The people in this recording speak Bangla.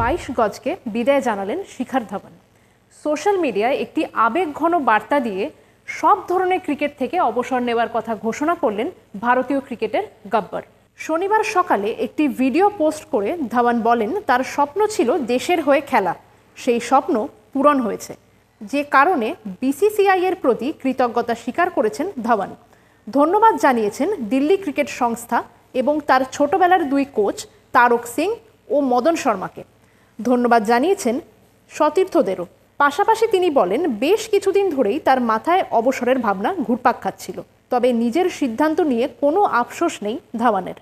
বাইশ গজকে বিদায় জানালেন শিখর ধাওয়ান সোশ্যাল মিডিয়ায় একটি আবেগঘন বার্তা দিয়ে সব ধরনের ক্রিকেট থেকে অবসর নেওয়ার কথা ঘোষণা করলেন ভারতীয় ক্রিকেটের গব্বর শনিবার সকালে একটি ভিডিও পোস্ট করে ধাওয়ান বলেন তার স্বপ্ন ছিল দেশের হয়ে খেলা সেই স্বপ্ন পূরণ হয়েছে যে কারণে বিসিসিআই এর প্রতি কৃতজ্ঞতা স্বীকার করেছেন ধাওয়ান ধন্যবাদ জানিয়েছেন দিল্লি ক্রিকেট সংস্থা এবং তার ছোটবেলার দুই কোচ তারক সিং ও মদন শর্মাকে ধন্যবাদ জানিয়েছেন সতীর্থদেরও পাশাপাশি তিনি বলেন বেশ কিছুদিন ধরেই তার মাথায় অবসরের ভাবনা ঘুরপাক খাচ্ছিল তবে নিজের সিদ্ধান্ত নিয়ে কোনো আফসোস নেই ধাওয়ানের